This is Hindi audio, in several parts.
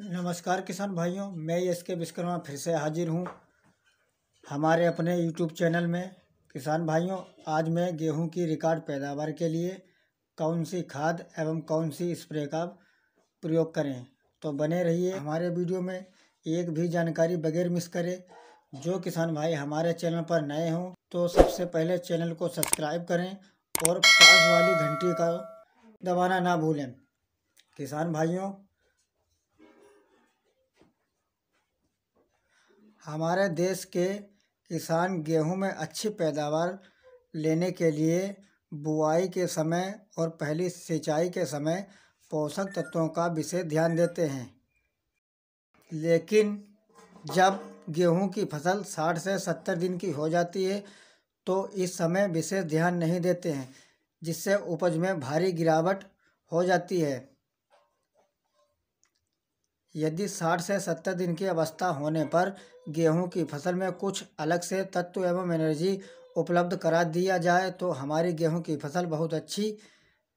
नमस्कार किसान भाइयों मैं एस के विश्वकर्मा फिर से हाजिर हूँ हमारे अपने यूट्यूब चैनल में किसान भाइयों आज मैं गेहूं की रिकॉर्ड पैदावार के लिए कौन सी खाद एवं कौन सी स्प्रे का प्रयोग करें तो बने रहिए हमारे वीडियो में एक भी जानकारी बगैर मिस करें जो किसान भाई हमारे चैनल पर नए हों तो सबसे पहले चैनल को सब्सक्राइब करें और पास वाली घंटी का दबाना ना भूलें किसान भाइयों हमारे देश के किसान गेहूं में अच्छी पैदावार लेने के लिए बुआई के समय और पहली सिंचाई के समय पोषक तत्वों का विशेष ध्यान देते हैं लेकिन जब गेहूं की फसल साठ से सत्तर दिन की हो जाती है तो इस समय विशेष ध्यान नहीं देते हैं जिससे उपज में भारी गिरावट हो जाती है यदि साठ से सत्तर दिन की अवस्था होने पर गेहूं की फसल में कुछ अलग से तत्व एवं एनर्जी उपलब्ध करा दिया जाए तो हमारी गेहूं की फसल बहुत अच्छी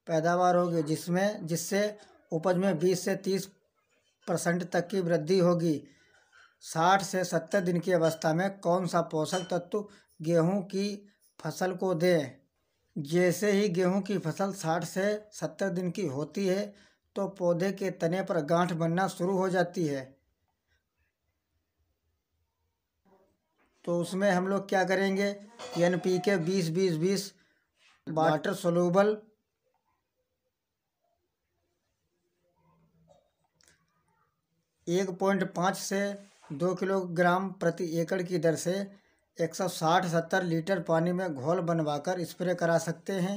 पैदावार होगी जिसमें जिससे उपज में बीस से तीस परसेंट तक की वृद्धि होगी साठ से सत्तर दिन की अवस्था में कौन सा पोषक तत्व गेहूं की फसल को दें जैसे ही गेहूं की फसल साठ से सत्तर दिन की होती है तो पौधे के तने पर गांठ बनना शुरू हो जाती है तो उसमें हम लोग क्या करेंगे एन पी के बीस बीस बीस वाटर सोलूबल एक पॉइंट पाँच से दो किलोग्राम प्रति एकड़ की दर से एक सौ साठ सत्तर लीटर पानी में घोल बनवाकर स्प्रे करा सकते हैं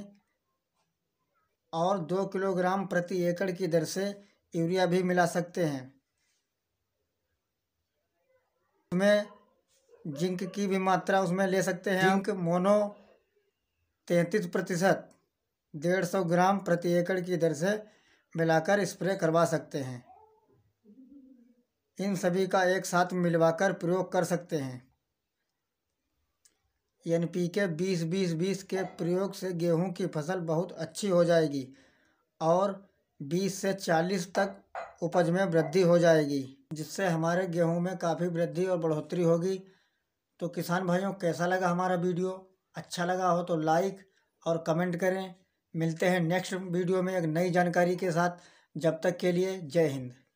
और दो किलोग्राम प्रति एकड़ की दर से यूरिया भी मिला सकते हैं उसमें जिंक की भी मात्रा उसमें ले सकते हैं जिंक मोनो तैंतीस प्रतिशत डेढ़ सौ ग्राम प्रति एकड़ की दर से मिलाकर स्प्रे करवा सकते हैं इन सभी का एक साथ मिलवाकर प्रयोग कर सकते हैं एन.पी.के बीस बीस बीस के प्रयोग से गेहूँ की फसल बहुत अच्छी हो जाएगी और बीस से चालीस तक उपज में वृद्धि हो जाएगी जिससे हमारे गेहूँ में काफ़ी वृद्धि और बढ़ोतरी होगी तो किसान भाइयों कैसा लगा हमारा वीडियो अच्छा लगा हो तो लाइक और कमेंट करें मिलते हैं नेक्स्ट वीडियो में एक नई जानकारी के साथ जब तक के लिए जय हिंद